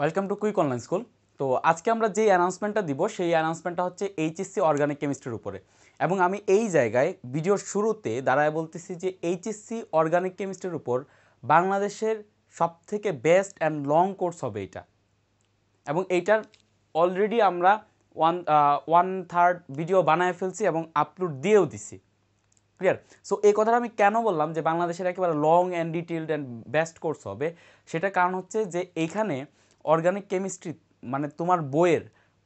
welcome to Quick Online School তো আজকে আমরা যে অ্যানাউন্সমেন্টটা দিব সেই অ্যানাউন্সমেন্টটা হচ্ছে এইচএসসি অর্গানিক কেমিস্ট্রির উপরে এবং আমি এই জায়গায় ভিডিওর শুরুতে দাঁড়ায় বলতেছি যে এইচএসসি অর্গানিক কেমিস্ট্রির উপর বাংলাদেশের সবথেকে বেস্ট অ্যান্ড লং কোর্স হবে এটা এবং এইটার অলরেডি আমরা ওয়ান ওয়ান থার্ড ভিডিও বানায় ফেলছি এবং আপলোড দিয়েও দিছি ক্লিয়ার সো এই কথাটা আমি কেন বললাম যে বাংলাদেশের একেবারে long and detailed and best course হবে সেটা কারণ হচ্ছে যে এইখানে অর্গানিক কেমিস্ট্রি মানে তোমার বইয়ের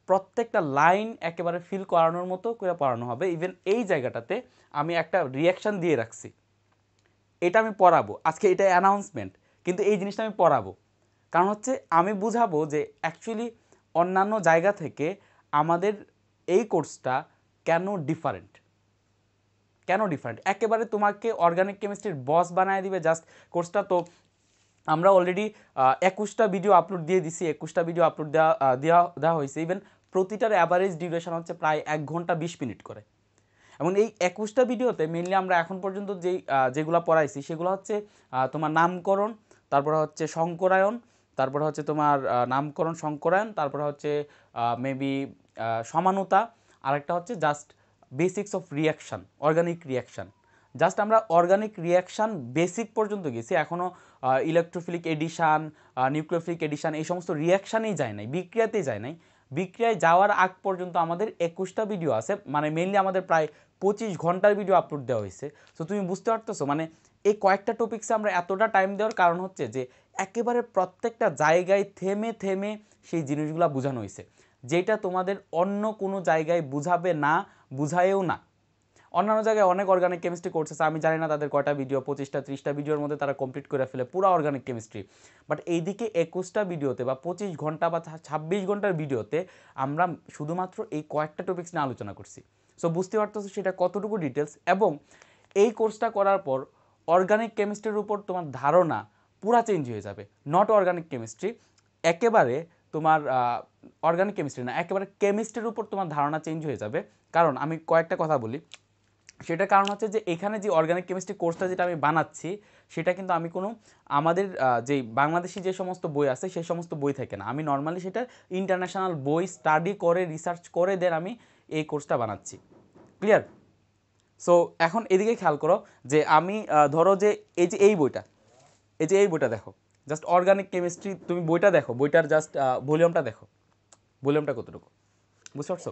প্রত্যেকটা লাইন একেবারে ফিল করানোর মতো করে পড়ানো হবে ইভেন এই জায়গাটাতে আমি একটা রিয়াকশান দিয়ে রাখছি এটা আমি পড়াবো আজকে এটা অ্যানাউন্সমেন্ট কিন্তু এই জিনিসটা আমি পড়াবো কারণ হচ্ছে আমি বুঝাবো যে অ্যাকচুয়ালি অন্যান্য জায়গা থেকে আমাদের এই কোর্সটা কেন ডিফারেন্ট কেন ডিফারেন্ট একেবারে তোমাকে অর্গানিক কেমিস্ট্রির বস বানায় দিবে জাস্ট কোর্সটা তো আমরা অলরেডি একুশটা ভিডিও আপলোড দিয়ে দিছি একুশটা ভিডিও আপলোড দেওয়া দেওয়া দেওয়া হয়েছে ইভেন প্রতিটার অ্যাভারেজ ডিউরেশন হচ্ছে প্রায় এক ঘন্টা বিশ মিনিট করে এবং এই একুশটা ভিডিওতে মেনলি আমরা এখন পর্যন্ত যেই যেগুলো পড়াইছি সেগুলো হচ্ছে তোমার নামকরণ তারপরে হচ্ছে শঙ্করায়ন তারপরে হচ্ছে তোমার নামকরণ শঙ্করায়ন তারপরে হচ্ছে মেবি সমানতা আরেকটা হচ্ছে just basics of reaction organic reaction just আমরা অর্গানিক রিয়াকশান বেসিক পর্যন্ত গেছি এখনও ইলেকট্রোফিলিক এডিশান নিউক্লিওফিলিক এডিশান এই সমস্ত রিয়াকশানেই যায় নাই বিক্রিয়াতেই যায় নাই বিক্রিয়ায় যাওয়ার আগ পর্যন্ত আমাদের একুশটা ভিডিও আছে মানে মেনলি আমাদের প্রায় পঁচিশ ঘন্টার ভিডিও আপলোড দেওয়া হয়েছে তো তুমি বুঝতে পারতেছো মানে এই কয়েকটা টপিক্সে আমরা এতটা টাইম দেওয়ার কারণ হচ্ছে যে একেবারে প্রত্যেকটা জায়গায় থেমে থেমে সেই জিনিসগুলো বোঝানো হয়েছে যেটা তোমাদের অন্য কোনো জায়গায় বুঝাবে না বুঝায়েও না অন্যান্য জায়গায় অনেক অর্গানিক কেমিস্ট্রি করছে আমি জানি না তাদের কয়টা ভিডিও পঁচিশটা ত্রিশটা ভিডিওর মধ্যে তারা কমপ্লিট করে ফেলে পুরো অর্গানিক কেমিস্ট্রি বাট এইদিকে একুশটা ভিডিওতে বা পঁচিশ ঘন্টা বা ছাব্বিশ ঘন্টার ভিডিওতে আমরা শুধুমাত্র এই কয়েকটা টপিক্স নিয়ে আলোচনা করছি সো বুঝতে পারতো সেটা কতটুকু ডিটেলস এবং এই কোর্সটা করার পর অর্গানিক কেমিস্ট্রির উপর তোমার ধারণা পুরা চেঞ্জ হয়ে যাবে নট অর্গানিক কেমিস্ট্রি একেবারে তোমার অর্গানিক কেমিস্ট্রি না একেবারে কেমিস্ট্রির উপর তোমার ধারণা চেঞ্জ হয়ে যাবে কারণ আমি কয়েকটা কথা বলি সেটার কারণ হচ্ছে যে এখানে যে অর্গানিক কেমিস্ট্রি কোর্সটা যেটা আমি বানাচ্ছি সেটা কিন্তু আমি কোনো আমাদের যে বাংলাদেশি যে সমস্ত বই আছে সেই সমস্ত বই থাকে না আমি নর্মালি সেটা ইন্টারন্যাশনাল বই স্টাডি করে রিসার্চ করে দেন আমি এই কোর্সটা বানাচ্ছি ক্লিয়ার সো এখন এদিকে খেয়াল করো যে আমি ধরো যে এই যে এই বইটা এই যে এই বইটা দেখো জাস্ট অর্গানিক কেমিস্ট্রি তুমি বইটা দেখো বইটার জাস্ট ভলিউমটা দেখো ভলিউমটা কতটুকু বুঝতে পারছো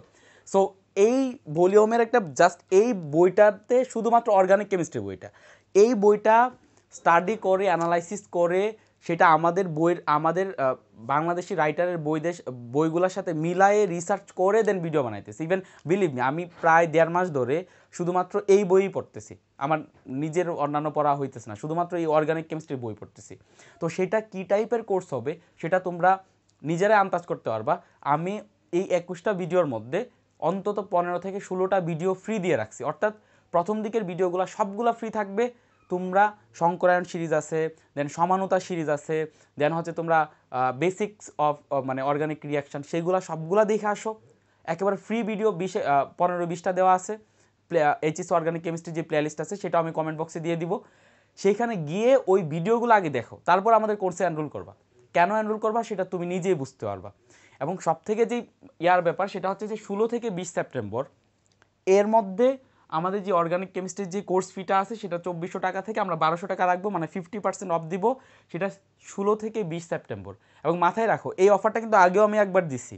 সো এই ভলিউমের একটা জাস্ট এই বইটাতে শুধুমাত্র অর্গানিক কেমিস্ট্রি বইটা এই বইটা স্টাডি করে অ্যানালাইসিস করে সেটা আমাদের বইয়ের আমাদের বাংলাদেশি রাইটারের বই দেশ বইগুলোর সাথে মিলায়ে রিসার্চ করে দেন ভিডিও বানাইতেছি ইভেন বিলিভ মি আমি প্রায় দেড় মাস ধরে শুধুমাত্র এই বইই পড়তেছি আমার নিজের অন্যান্য পড়া হইতেছে না শুধুমাত্র এই অর্গানিক কেমিস্ট্রির বই পড়তেছি তো সেটা কী টাইপের কোর্স হবে সেটা তোমরা নিজেরাই আন্দাজ করতে পারবা আমি এই একুশটা ভিডিওর মধ্যে অন্তত পনেরো থেকে ষোলোটা ভিডিও ফ্রি দিয়ে রাখছি অর্থাৎ প্রথম দিকের ভিডিওগুলো সবগুলো ফ্রি থাকবে তোমরা শঙ্করায়ণ সিরিজ আছে দেন সমানতা সিরিজ আছে দেন হচ্ছে তোমরা বেসিক্স অফ মানে অর্গানিক রিয়াকশান সেইগুলো সবগুলো দেখে আসো একেবারে ফ্রি ভিডিও বিশে পনেরো বিশটা দেওয়া আছে এইচএস অর্গানিক কেমিস্ট্রি যে প্লেলিস্ট আছে সেটা আমি কমেন্ট বক্সে দিয়ে দিব সেইখানে গিয়ে ওই ভিডিওগুলো আগে দেখো তারপর আমাদের কোর্সে এনরোল করবা কেন এনরোল করবা সেটা তুমি নিজেই বুঝতে পারবা এবং সবথেকে যে ইয়ার ব্যাপার সেটা হচ্ছে যে ষোলো থেকে বিশ সেপ্টেম্বর এর মধ্যে আমাদের যে অর্গানিক কেমিস্ট্রির যে কোর্স ফিটা আছে সেটা চব্বিশশো টাকা থেকে আমরা বারোশো টাকা রাখবো মানে ফিফটি পার্সেন্ট অফ দিব সেটা ষোলো থেকে বিশ সেপ্টেম্বর এবং মাথায় রাখো এই অফারটা কিন্তু আগেও আমি একবার দিছি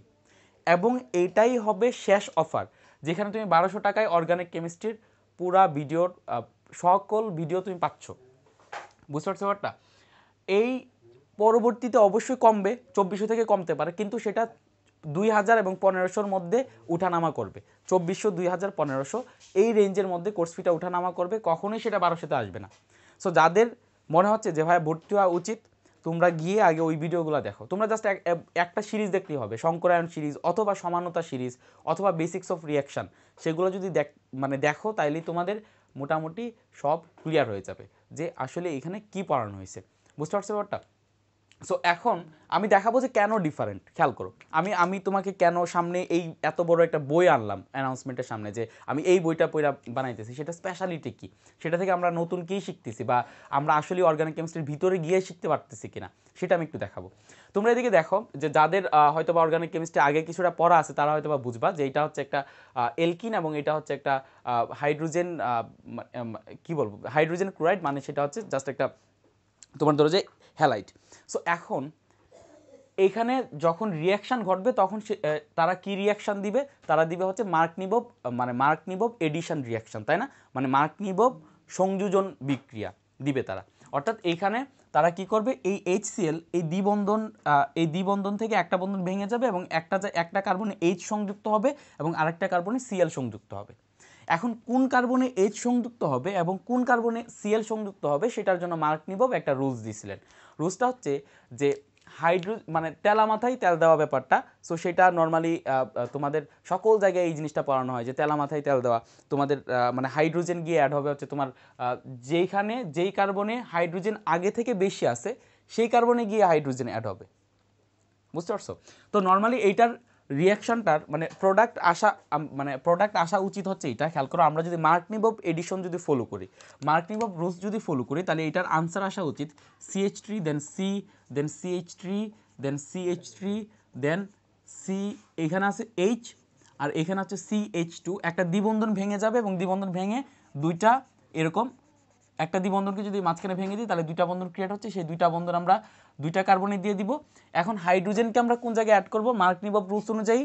এবং এইটাই হবে শেষ অফার যেখানে তুমি বারোশো টাকায় অর্গানিক কেমিস্ট্রির পুরা ভিডিওর সকল ভিডিও তুমি পাচ্ছ বুঝতে পারছো ব্যাপারটা এই পরবর্তীতে অবশ্যই কমবে চব্বিশশো থেকে কমতে পারে কিন্তু সেটা দুই হাজার এবং পনেরোশোর মধ্যে উঠানামা করবে চব্বিশশো দুই হাজার পনেরোশো এই রেঞ্জের মধ্যে কোর্স ফিটা উঠানামা করবে কখনোই সেটা বারোশোতে আসবে না সো যাদের মনে হচ্ছে যে ভাই ভর্তি হওয়া উচিত তোমরা গিয়ে আগে ওই ভিডিওগুলো দেখো তোমরা জাস্ট একটা সিরিজ দেখলেই হবে শঙ্করায়ণ সিরিজ অথবা সমানতা সিরিজ অথবা বেসিক্স অফ রিয়াকশান সেগুলো যদি দেখ মানে দেখো তাইলে তোমাদের মোটামুটি সব ক্লিয়ার হয়ে যাবে যে আসলে এখানে কি পড়ানো হয়েছে বুঝতে পারছো ব্যাপারটা সো এখন আমি দেখাবো যে কেন ডিফারেন্ট খেয়াল করো আমি আমি তোমাকে কেন সামনে এই এত বড় একটা বই আনলাম অ্যানাউন্সমেন্টের সামনে যে আমি এই বইটা পইরা বানাইতেছি সেটা স্পেশালিটি কী সেটা থেকে আমরা নতুন কী শিখতেছি বা আমরা আসলে অর্গানিক কেমিস্ট্রির ভিতরে গিয়ে শিখতে পারতেছি কিনা সেটা আমি একটু দেখাবো তোমরা এদিকে দেখো যে যাদের হয়তো বা অর্গানিক কেমিস্ট্রি আগে কিছুটা পড়া আছে তারা হয়তো বা বুঝবা যে এটা হচ্ছে একটা এলকিন এবং এটা হচ্ছে একটা হাইড্রোজেন কি বলবো হাইড্রোজেন ক্লোরাইড মানে সেটা হচ্ছে জাস্ট একটা তোমার ধরো যে হ্যালাইট সো এখন এখানে যখন রিয়াকশান ঘটবে তখন তারা কি রিয়াকশান দিবে তারা দিবে হচ্ছে মার্ক নিবব মানে মার্ক নিবব এডিশন রিয়াকশান তাই না মানে মার্ক নিবব সংযোজন বিক্রিয়া দিবে তারা অর্থাৎ এইখানে তারা কি করবে এই এইচসিএল এই দ্বিবন্ধন এই দ্বিবন্ধন থেকে একটা বন্ধন ভেঙে যাবে এবং একটা একটা কার্বনে এইচ সংযুক্ত হবে এবং আরেকটা কার্বনে সিএল সংযুক্ত হবে এখন কোন কার্বনে এইচ সংযুক্ত হবে এবং কোন কার্বনে সিএল সংযুক্ত হবে সেটার জন্য মার্ক নিবব একটা রুলস দিয়েছিলেন রুলসটা হচ্ছে যে হাইড্রো মানে তেলা মাথায় তেল দেওয়া ব্যাপারটা সো সেটা নর্মালি তোমাদের সকল জায়গায় এই জিনিসটা পড়ানো হয় যে তেলা মাথায় তেল দেওয়া তোমাদের মানে হাইড্রোজেন গিয়ে অ্যাড হবে হচ্ছে তোমার যেইখানে যেই কার্বনে হাইড্রোজেন আগে থেকে বেশি আছে সেই কার্বনে গিয়ে হাইড্রোজেন অ্যাড হবে বুঝতে পারছো তো নর্মালি এইটার রিয়াকশনটার মানে প্রোডাক্ট আসা মানে প্রোডাক্ট আসা উচিত হচ্ছে এটা খেয়াল করো আমরা যদি মার্ক নিবব এডিশন যদি ফলো করি মার্ক নিবব রুলস যদি ফলো করি তাহলে এটার আনসার আসা উচিত CH three then C then CH three then CH three then C এখানে আছে এইচ আর এখানে হচ্ছে সি এইচ টু একটা দ্বিবন্ধন ভেঙে যাবে এবং দ্বিবন্ধন ভেঙে দুইটা এরকম একটা দ্বিবন্ধনকে যদি মাঝখানে ভেঙে দিই তাহলে দুইটা বন্ধন ক্রিয়েট হচ্ছে সেই দুইটা বন্ধন আমরা দুইটা কার্বনই দিয়ে দিব এখন হাইড্রোজেনকে আমরা কোন জায়গায় অ্যাড করব মার্ক নিবাব রুলস অনুযায়ী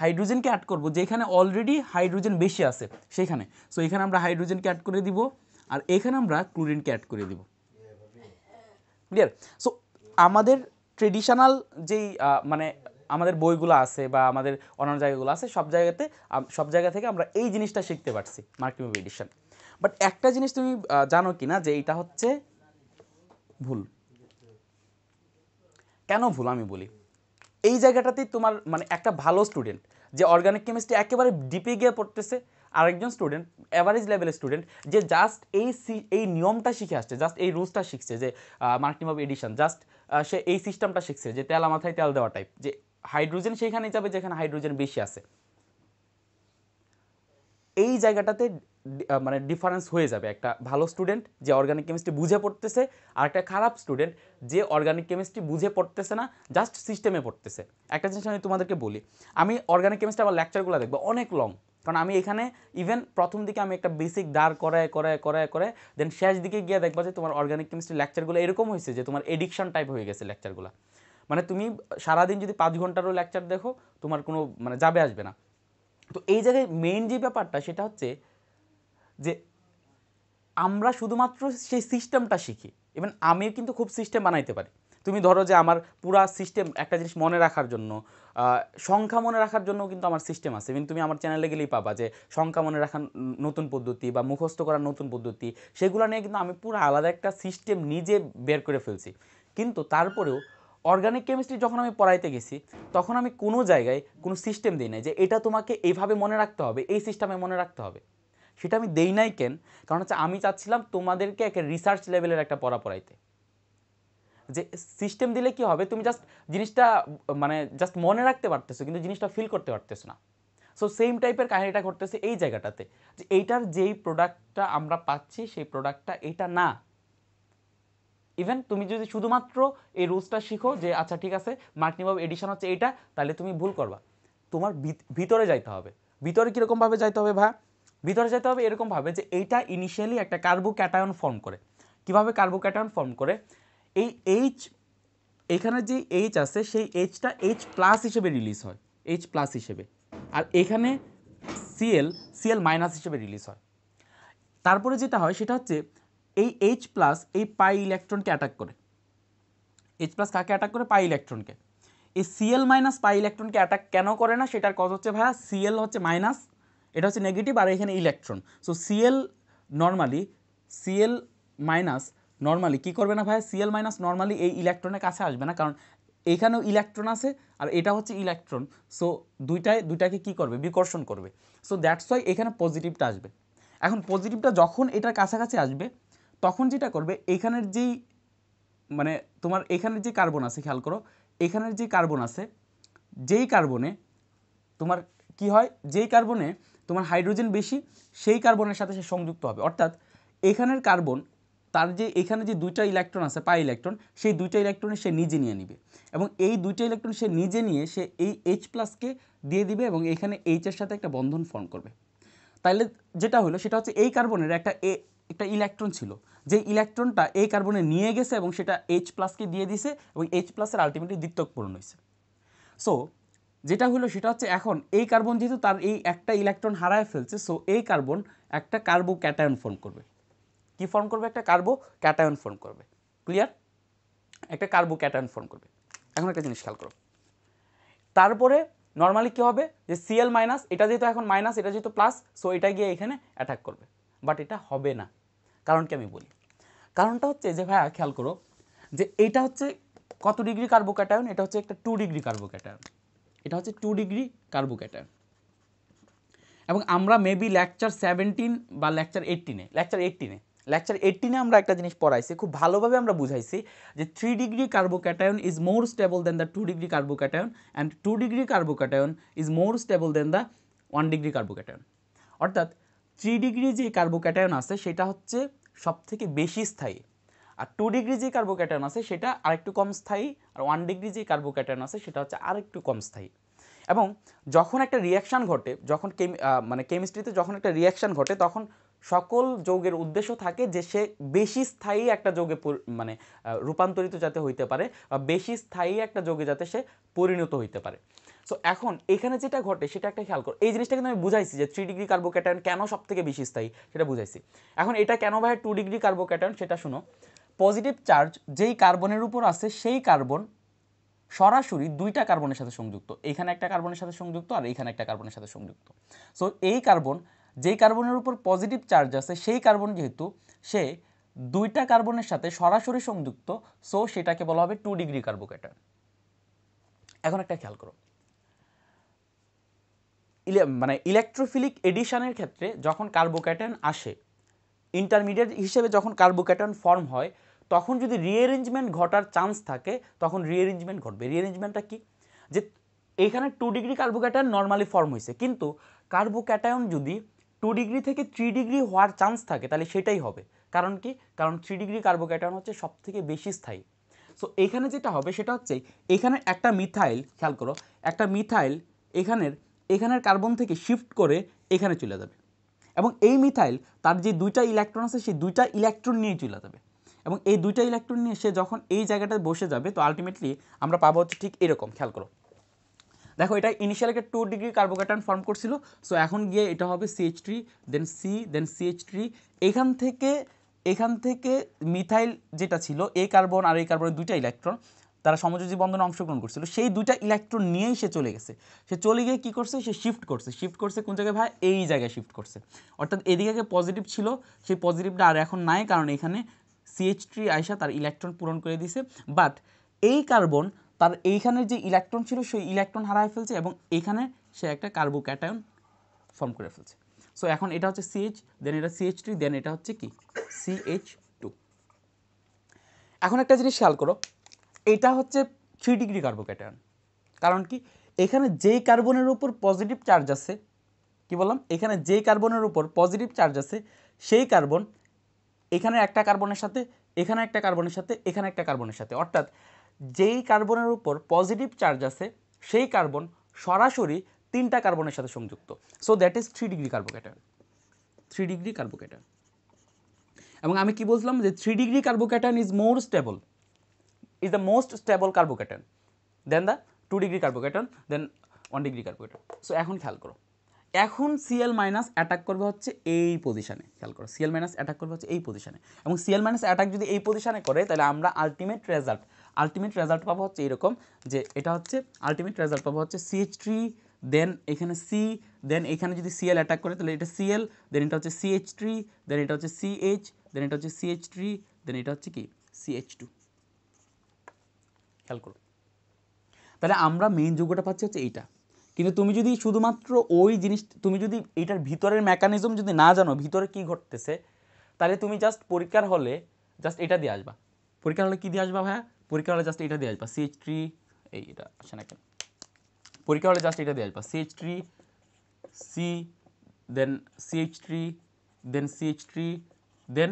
হাইড্রোজেনকে অ্যাড করব যেখানে অলরেডি হাইড্রোজেন বেশি আছে সেখানে সো এখানে আমরা হাইড্রোজেনকে অ্যাড করে দিব আর এখানে আমরা ক্লোরিনকে অ্যাড করে দিব ক্লিয়ার সো আমাদের ট্রেডিশনাল যেই মানে আমাদের বইগুলো আছে বা আমাদের অন্যান্য জায়গাগুলো আছে সব জায়গাতে সব জায়গা থেকে আমরা এই জিনিসটা শিখতে পারছি মার্কিং এডিশন বাট একটা জিনিস তুমি জানো কি না যে এটা হচ্ছে ভুল কেন ভুল আমি বলি এই জায়গাটাতেই তোমার মানে একটা ভালো স্টুডেন্ট যে অর্গানিক কেমিস্ট্রি একেবারে ডিপে গিয়ে পড়তেছে আরেকজন স্টুডেন্ট অ্যাভারেজ লেভেলের স্টুডেন্ট যে জাস্ট এই এই নিয়মটা শিখে আসছে জাস্ট এই রুলসটা শিখছে যে মার্কিং অফ এডিশন জাস্ট সে এই সিস্টেমটা শিখছে যে তেল মাথায় তেল দেওয়া টাইপ যে হাইড্রোজেন সেইখানে যাবে যেখানে হাইড্রোজেন বেশি আছে এই জায়গাটাতে মানে ডিফারেন্স হয়ে যাবে একটা ভালো স্টুডেন্ট যে অর্গানিক কেমিস্ট্রি বুঝে পড়তেছে আর একটা খারাপ স্টুডেন্ট যে অর্গানিক কেমিস্ট্রি বুঝে পড়তেছে না জাস্ট সিস্টেমে পড়তেছে একটা জিনিস আমি তোমাদেরকে বলি আমি অর্গানিক কেমিস্ট্রি আমার লেকচারগুলো দেখবো অনেক লং কারণ আমি এখানে ইভেন প্রথম দিকে আমি একটা বেসিক দাঁড় করায় করায় করায় করে দেন শেষ দিকে গিয়ে দেখবা যে তোমার অর্গানিক কেমিস্ট্রি লেকচারগুলো এরকম হয়েছে যে তোমার এডিকশন টাইপ হয়ে গেছে লেকচারগুলো মানে তুমি সারাদিন যদি পাঁচ ঘন্টারও লেকচার দেখো তোমার কোনো মানে যাবে আসবে না তো এই জায়গায় মেইন যে ব্যাপারটা সেটা হচ্ছে যে আমরা শুধুমাত্র সেই সিস্টেমটা শিখি ইভেন আমি কিন্তু খুব সিস্টেম বানাইতে পারি তুমি ধরো যে আমার পুরা সিস্টেম একটা জিনিস মনে রাখার জন্য সংখ্যা মনে রাখার জন্য কিন্তু আমার সিস্টেম আছে ইভেন তুমি আমার চ্যানেলে গেলেই পাবা যে সংখ্যা মনে রাখার নতুন পদ্ধতি বা মুখস্থ করার নতুন পদ্ধতি সেগুলো নিয়ে কিন্তু আমি পুরো আলাদা একটা সিস্টেম নিজে বের করে ফেলছি কিন্তু তারপরেও অর্গানিক কেমিস্ট্রি যখন আমি পড়াইতে গেছি তখন আমি কোনো জায়গায় কোনো সিস্টেম দিই নাই যে এটা তোমাকে এইভাবে মনে রাখতে হবে এই সিস্টেমে মনে রাখতে হবে সেটা আমি দেই নাই কেন কারণ হচ্ছে আমি চাচ্ছিলাম তোমাদেরকে একটা রিসার্চ লেভেলের একটা পড়া পড়াইতে যে সিস্টেম দিলে কি হবে তুমি জাস্ট জিনিসটা মানে জাস্ট মনে রাখতে পারতেছো কিন্তু জিনিসটা ফিল করতে পারতেছো না সো সেম টাইপের কাহিনীটা ঘটতেছে এই জায়গাটাতে যে এইটার যেই প্রোডাক্টটা আমরা পাচ্ছি সেই প্রোডাক্টটা এটা না ইভেন তুমি যদি শুধুমাত্র এই রুলসটা শিখো যে আচ্ছা ঠিক আছে মার্টিনিবাবু এডিশন হচ্ছে এটা তাহলে তুমি ভুল করবা তোমার ভিতরে যাইতে হবে ভিতরে কীরকমভাবে যাইতে হবে ভা ভিতরে যেতে হবে এরকমভাবে যে এইটা ইনিশিয়ালি একটা কার্বো ক্যাটায়ন ফর্ম করে কিভাবে কার্বো ক্যাটায়ন ফর্ম করে এই এইচ এখানে যে এইচ আছে সেই এইচটা এইচ প্লাস হিসেবে রিলিজ হয় এইচ প্লাস হিসেবে আর এখানে সিএল সিএল মাইনাস হিসেবে রিলিজ হয় তারপরে যেটা হয় সেটা হচ্ছে এই এইচ প্লাস এই পাই ইলেকট্রনকে অ্যাটাক করে এইচ প্লাস কাকে অ্যাটাক করে পাই ইলেকট্রনকে এই সিএল মাইনাস পাই ইলেকট্রনকে অ্যাটাক কেন করে না সেটার কজ হচ্ছে ভাইয়া সিএল হচ্ছে মাইনাস এটা হচ্ছে নেগেটিভ আর এখানে electron so CL normally CL minus normally কী করবে না ভাই সিএল মাইনাস নর্মালি এই ইলেকট্রনের কাছে আসবে না কারণ এখানেও ইলেকট্রন আছে আর এটা হচ্ছে ইলেকট্রন সো দুইটায় দুইটাকে কি করবে বিকর্ষণ করবে সো দ্যাটস ওয়াই এখানে পজিটিভটা আসবে এখন পজিটিভটা যখন এটার কাছাকাছি আসবে তখন যেটা করবে এখানের যেই মানে তোমার এখানের যে কার্বন আছে খেয়াল করো এখানের যে কার্বন আছে যেই কার্বনে তোমার কি হয় যেই কার্বনে তোমার হাইড্রোজেন বেশি সেই কার্বনের সাথে সে সংযুক্ত হবে অর্থাৎ এখানের কার্বন তার যে এখানে যে দুইটা ইলেকট্রন আছে পাই ইলেকট্রন সেই দুইটা ইলেকট্রনে সে নিজে নিয়ে নিবে এবং এই দুইটা ইলেকট্রন সে নিজে নিয়ে সে এই এইচ প্লাসকে দিয়ে দিবে এবং এখানে এইচের সাথে একটা বন্ধন ফর্ম করবে তাইলে যেটা হলো সেটা হচ্ছে এই কার্বনের একটা এ একটা ইলেকট্রন ছিল যে ইলেকট্রনটা এই কার্বনে নিয়ে গেছে এবং সেটা এইচ প্লাসকে দিয়ে দিছে এবং এইচ প্লাসের আলটিমেটলি দ্বিতক পূরণ হয়েছে সো যেটা হলো সেটা হচ্ছে এখন এই কার্বন যেহেতু তার এই একটা ইলেকট্রন হারায় ফেলছে সো এই কার্বন একটা কার্বো ক্যাটায়ন ফর্ম করবে কি ফর্ম করবে একটা কার্বো ক্যাটায়ন ফর্ম করবে ক্লিয়ার একটা কার্বো ক্যাটায়ন ফর্ম করবে এখন একটা জিনিস খেয়াল করো তারপরে নর্মালি কী হবে যে সিএল মাইনাস এটা যেহেতু এখন মাইনাস এটা যেহেতু প্লাস সো এটা গিয়ে এখানে অ্যাটাক করবে বাট এটা হবে না কারণ কি আমি বলি কারণটা হচ্ছে যে ভাইয়া খেয়াল করো যে এটা হচ্ছে কত ডিগ্রি কার্বো ক্যাটায়ন এটা হচ্ছে একটা টু ডিগ্রি কার্বো ক্যাটায়ন এটা হচ্ছে টু ডিগ্রি কার্বোকেটার এবং আমরা মেবি লেকচার সেভেন্টিন বা লেকচার এইটিনে লেকচার এইটিনে লেকচার এইটিনে আমরা একটা জিনিস পড়াইছি খুব ভালোভাবে আমরা বুঝাইছি যে three degree carbocation is more stable than the two degree carbocation and two degree carbocation is more stable than the one degree carbocation অর্থাৎ থ্রি ডিগ্রি যে কার্বোক্যাটায়ন আছে সেটা হচ্ছে সবথেকে বেশি স্থায়ী আর টু ডিগ্রি যে কার্বোক্যাটায়ন আছে সেটা আরেকটু কম স্থায়ী আর ওয়ান ডিগ্রি যে কার্বোক্যাটায়ন আছে সেটা হচ্ছে আরেকটু কম স্থায়ী এবং যখন একটা রিয়াকশান ঘটে যখন মানে কেমিস্ট্রিতে যখন একটা রিয়াকশান ঘটে তখন সকল যৌগের উদ্দেশ্য থাকে যে সে বেশি স্থায়ী একটা যৌগে মানে রূপান্তরিত যাতে হইতে পারে বা বেশি স্থায়ী একটা যৌগে যাতে সে পরিণত হইতে পারে সো এখন এখানে যেটা ঘটে সেটা একটা খেয়াল করো এই জিনিসটা কিন্তু আমি বুঝাইছি যে থ্রি ডিগ্রি কার্বোক্যাটায়ন কেন সব থেকে বেশি স্থায়ী সেটা বুঝাইছি এখন এটা কেন ভাই টু ডিগ্রি কার্বোক্যাটায়ন সেটা শুনো পজিটিভ চার্জ যেই কার্বনের উপর আছে সেই কার্বন সরাসরি দুইটা কার্বনের সাথে সংযুক্ত এখানে একটা কার্বনের সাথে সংযুক্ত আর এইখানে একটা কার্বনের সাথে সংযুক্ত সো এই কার্বন যেই কার্বনের উপর পজিটিভ চার্জ আছে সেই কার্বন যেহেতু সে দুইটা কার্বনের সাথে সরাসরি সংযুক্ত সো সেটাকে বলা হবে টু ডিগ্রি কার্বোকেটার এখন একটা খেয়াল করো মানে ইলেকট্রোফিলিক এডিশনের ক্ষেত্রে যখন কার্বোক্যাটায়ন আসে ইন্টারমিডিয়েট হিসেবে যখন কার্বোক্যাটন ফর্ম হয় তখন যদি রিঅ্যারেঞ্জমেন্ট ঘটার চান্স থাকে তখন রিঅ্যারেঞ্জমেন্ট ঘটবে রিঅ্যারেঞ্জমেন্টটা কি যে এখানে two degree carbocation normally form হয়েছে কিন্তু কার্বোক্যাটায়ন যদি টু ডিগ্রি থেকে থ্রি ডিগ্রি হওয়ার চান্স থাকে তাহলে সেটাই হবে কারণ কি কারণ থ্রি ডিগ্রি কার্বোক্যাটায়ন হচ্ছে সবথেকে বেশি স্থায়ী সো এখানে যেটা হবে সেটা হচ্ছে এখানে একটা মিথাইল খেয়াল করো একটা মিথাইল এখানের এখানের কার্বন থেকে শিফট করে এখানে চলে যাবে এবং এই মিথাইল তার যে দুইটা ইলেকট্রন আছে সেই দুইটা ইলেকট্রন নিয়ে চলে যাবে এবং এই দুইটা ইলেকট্রন নিয়ে সে যখন এই জায়গাটায় বসে যাবে তো আলটিমেটলি আমরা পাবো হচ্ছে ঠিক এরকম খেয়াল করো দেখো এটা ইনিশিয়াল একটা টু ডিগ্রি কার্বোক্যাটান ফর্ম করছিল সো এখন গিয়ে এটা হবে CH three then C then CH three এখান থেকে এখান থেকে মিথাইল যেটা ছিল এই কার্বন আর এই কার্বনের দুইটা ইলেকট্রন তারা সমযোজী বন্ধনে অংশগ্রহণ করছিল সেই দুইটা ইলেকট্রন নিয়েই সে চলে গেছে সে চলে গিয়ে কী করছে সে শিফট করছে শিফট করছে কোন জায়গায় ভাই এই জায়গায় শিফট করছে অর্থাৎ এদিকে পজিটিভ ছিল সেই পজিটিভটা আর এখন নাই কারণ এখানে সিএইচ থ্রি আয়সা তার ইলেকট্রন পূরণ করে দিছে বাট এই কার্বন তার এইখানে যে ইলেকট্রন ছিল সেই ইলেকট্রন হারায় ফেলছে এবং এখানে সে একটা কার্বো ক্যাটায়ন ফর্ম করে ফেলছে সো এখন এটা হচ্ছে সিএইচ দেন এটা সিএইচ থ্রি দেন এটা হচ্ছে কি সিএইচ টু এখন একটা জিনিস খেয়াল করো এটা হচ্ছে থ্রি ডিগ্রি কার্বোক্যাটায়ন কারণ কি এখানে যেই কার্বনের উপর পজিটিভ চার্জ আছে কি বললাম এখানে যেই কার্বনের উপর পজিটিভ চার্জ আছে সেই কার্বন এখানে একটা কার্বনের সাথে এখানে একটা কার্বনের সাথে এখানে একটা কার্বনের সাথে অর্থাৎ যেই কার্বনের উপর পজিটিভ চার্জ আছে সেই কার্বন সরাসরি তিনটা কার্বনের সাথে সংযুক্ত so that is three degree carbocation three degree carbocation এবং আমি কি বলছিলাম যে three degree carbocation is more stable is the most stable carbocation then the 2 degree carbocation then 1 degree carbocation so এখন খেয়াল করো এখন সিএল মাইনাস অ্যাটাক করবে হচ্ছে এই পজিশানে খেয়াল করো সিএল মাইনাস অ্যাটাক করবে হচ্ছে এই পজিশানে এবং সিএল মাইনাস অ্যাটাক যদি এই পজিশানে করে তাহলে আমরা আলটিমেট রেজাল্ট আলটিমেট রেজাল্ট পাবো হচ্ছে এরকম যে এটা হচ্ছে আলটিমেট রেজাল্ট পাবো হচ্ছে সিএইচ থ্রি দেন এখানে সি দেন এখানে যদি সিএল অ্যাটাক করে তাহলে এটা সিএল দেন এটা হচ্ছে সিএইচ থ্রি দেন এটা হচ্ছে সিএইচ দেন এটা হচ্ছে সিএইচ থ্রি দেন এটা হচ্ছে কি সিএইচ টু খেয়াল করো তাহলে আমরা মেইন যোগ্যটা পাচ্ছি হচ্ছে এইটা কিন্তু তুমি যদি শুধুমাত্র ওই জিনিস তুমি যদি এটার ভিতরের মেকানিজম যদি না জানো ভিতরে কি ঘটতেছে তাহলে তুমি জাস্ট পরীক্ষার হলে জাস্ট এটা দিয়ে আসবা পরীক্ষার হলে কী দিয়ে আসবা ভাইয়া পরীক্ষার হলে জাস্ট এটা দিয়ে আসবা সিএইচ ট্রি এই এটা আসে না কেন পরীক্ষা হলে জাস্ট এটা দিয়ে আসবা CH three C then CH three then CH three then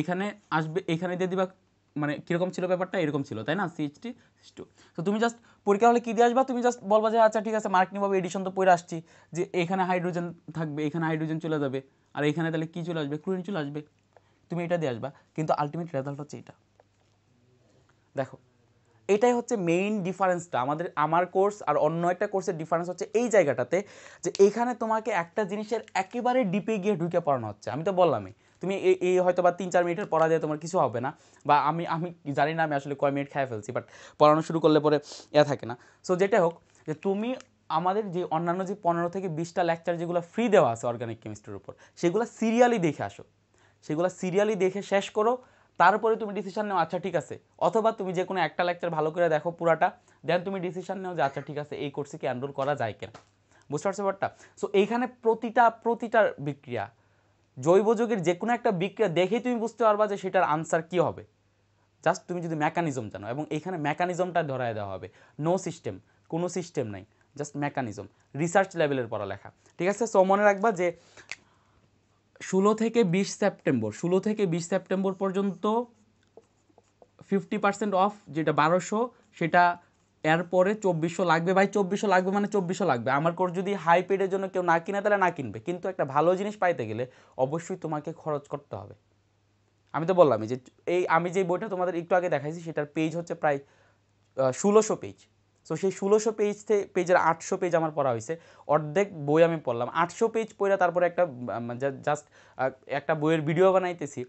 এখানে আসবে এখানে দিয়ে দিবা মানে কীরকম ছিল ব্যাপারটা এরকম ছিল তাই না সিএইচ টি টু তো তুমি জাস্ট পরীক্ষা হলে কী দিয়ে আসবা তুমি জাস্ট বলবা যে আচ্ছা ঠিক আছে মার্ক নিবাবে এডিশন তো পড়ে আসছি যে এখানে হাইড্রোজেন থাকবে এখানে হাইড্রোজেন চলে যাবে আর এখানে তাহলে কী চলে আসবে ক্লোরিন চলে আসবে তুমি এটা দিয়ে আসবা কিন্তু আলটিমেট রেজাল্ট হচ্ছে এটা দেখো এটাই হচ্ছে মেইন ডিফারেন্সটা আমাদের আমার কোর্স আর অন্য একটা কোর্সের ডিফারেন্স হচ্ছে এই জায়গাটাতে যে এখানে তোমাকে একটা জিনিসের একেবারে ডিপে গিয়ে ঢুকে পড়ানো হচ্ছে আমি তো বললামই তুমি এই এই হয়তো বা তিন চার মিনিটের পড়া দিয়ে তোমার কিছু হবে না বা আমি আমি জানি না আমি আসলে কয় মিনিট খেয়ে ফেলছি বাট পড়ানো শুরু করলে পরে এ থাকে না সো যেটা হোক যে তুমি আমাদের যে অন্যান্য যে পনেরো থেকে বিশটা লেকচার যেগুলো ফ্রি দেওয়া আছে অর্গানিক কেমিস্ট্রির উপর সেগুলো সিরিয়ালি দেখে আসো সেগুলো সিরিয়ালি দেখে শেষ করো তারপরে তুমি ডিসিশন নেও আচ্ছা ঠিক আছে অথবা তুমি যে কোনো একটা লেকচার ভালো করে দেখো পুরাটা দেন তুমি ডিসিশন নেও যে আচ্ছা ঠিক আছে এই কোর্সে কি এনরোল করা যায় কেন বুঝতে পারছো ব্যাপারটা সো এইখানে প্রতিটা প্রতিটা বিক্রিয়া জৈব যুগের যে কোনো একটা বিক্রিয়া দেখেই তুমি বুঝতে পারবা যে সেটার আনসার কি হবে জাস্ট তুমি যদি মেকানিজম জানো এবং এখানে মেকানিজমটা ধরায় দেওয়া হবে নো সিস্টেম কোনো সিস্টেম নাই জাস্ট মেকানিজম রিসার্চ লেভেলের পড়ালেখা ঠিক আছে সো মনে রাখবা যে ষোলো থেকে বিশ সেপ্টেম্বর ষোলো থেকে বিশ সেপ্টেম্বর পর্যন্ত ফিফটি পার্সেন্ট অফ যেটা বারোশো সেটা এরপরে চব্বিশশো লাগবে ভাই চব্বিশশো লাগবে মানে চব্বিশশো লাগবে আমার কোর্স যদি হাই পেডের জন্য কেউ না কিনে তাহলে না কিনবে কিন্তু একটা ভালো জিনিস পাইতে গেলে অবশ্যই তোমাকে খরচ করতে হবে আমি তো বললামই যে এই আমি যে বইটা তোমাদের একটু আগে দেখাইছি সেটার পেজ হচ্ছে প্রায় ষোলোশো পেজ সো সেই ষোলোশো পেজ থেকে পেজের আটশো পেজ আমার পড়া হয়েছে অর্ধেক বই আমি পড়লাম আটশো পেজ পড়ে তারপরে একটা জাস্ট একটা বইয়ের ভিডিও বানাইতেছি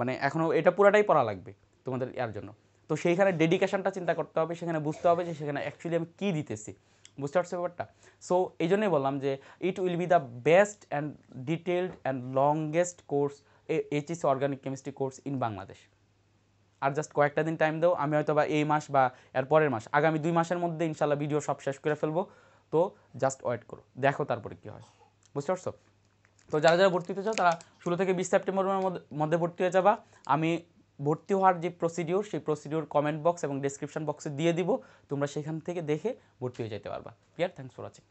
মানে এখনও এটা পুরাটাই পড়া লাগবে তোমাদের ইয়ার জন্য তো সেইখানে ডেডিকেশনটা চিন্তা করতে হবে সেখানে বুঝতে হবে যে সেখানে অ্যাকচুয়ালি আমি কী দিতেছি বুঝতে পারছো ব্যাপারটা সো এই জন্যই বললাম যে it will be the best and detailed and longest course HSC organic chemistry course in Bangladesh আর জাস্ট কয়েকটা দিন টাইম দেও আমি হয়তো বা এই মাস বা এর পরের মাস আগামী দুই মাসের মধ্যে ইনশাল্লাহ ভিডিও সব শেষ করে ফেলবো তো জাস্ট ওয়েট করো দেখো তারপরে কী হয় বুঝতে পারছো তো যারা যারা ভর্তি হতে চাও তারা ষোলো থেকে বিশ সেপ্টেম্বরের মধ্যে ভর্তি হয়ে যাবা আমি ভর্তি হওয়ার যে প্রসিডিওর সেই প্রসিডিওর কমেন্ট বক্স এবং ডেসক্রিপশন বক্সে দিয়ে দিব তোমরা সেখান থেকে দেখে ভর্তি হয়ে যেতে পারবা ক্লিয়ার থ্যাংকস ফর ওয়াচিং